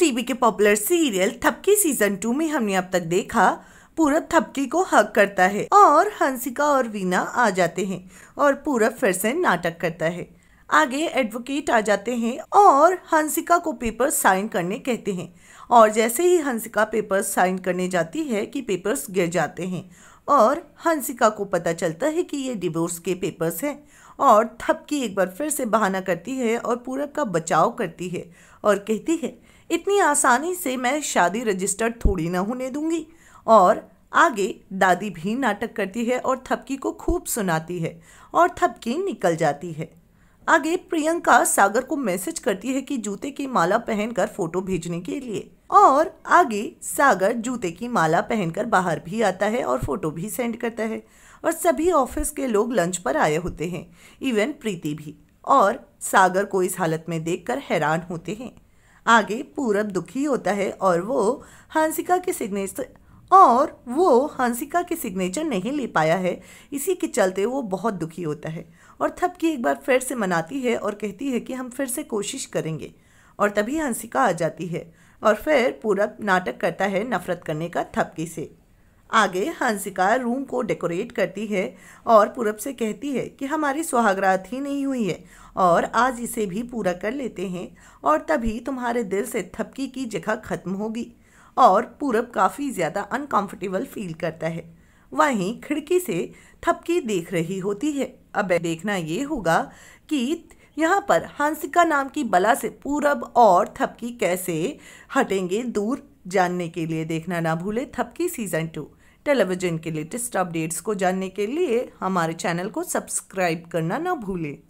TV के popular serial Thapki season two में हमने अब तक देखा पूरब थपकी को हक करता है और हंसिका और वीना आ जाते हैं और पूरब फिर से नाटक करता है आगे एडवोकेट आ जाते हैं और हंसिका को पेपर साइन करने कहते हैं और जैसे ही हंसिका पेपर साइन करने जाती है कि पेपर्स गिर जाते हैं और हंसिका को पता चलता है कि ये डिवोर्स के पेपर्स हैं और थपकी एक बार फिर से बहाना करती है और पूरब का बचाव करती है और कहती है इतनी आसानी से मैं शादी रजिस्टर्ड थोड़ी ना होने दूंगी और आगे दादी भी नाटक करती है और थपकी को खूब सुनाती है और थपकी निकल जाती है आगे प्रियंका सागर को मैसेज करती है कि जूते की माला पहनकर फोटो भेजने के लिए और आगे सागर जूते की माला पहनकर बाहर भी आता है और फोटो भी सेंड करता है और सभी ऑफिस के लोग लंच पर आए होते हैं इवन प्रीति भी और सागर को इस हालत में देखकर हैरान होते हैं आगे पूरब दुखी होता है और वो हांसिका के सिग्नेचर और वो हंसिका के सिग्नेचर नहीं ले पाया है इसी के चलते वो बहुत दुखी होता है और थपकी एक बार फिर से मनाती है और कहती है कि हम फिर से कोशिश करेंगे और तभी हंसिका आ जाती है और फिर पूरा नाटक करता है नफरत करने का थपकी से आगे हंसिका रूम को डेकोरेट करती है और पूरब से कहती है कि हमारी सुहागरात ही नहीं हुई है और आज इसे भी पूरा कर लेते हैं और तभी तुम्हारे दिल से थपकी की जगह खत्म होगी और पूरब काफ़ी ज़्यादा अनकंफर्टेबल फील करता है वहीं खिड़की से थपकी देख रही होती है अब देखना ये होगा कि यहाँ पर हंसिका नाम की बला से पूरब और थपकी कैसे हटेंगे दूर जानने के लिए देखना ना भूले थपकी सीजन टू टेलीविज़न के लेटेस्ट अपडेट्स को जानने के लिए हमारे चैनल को सब्सक्राइब करना ना भूलें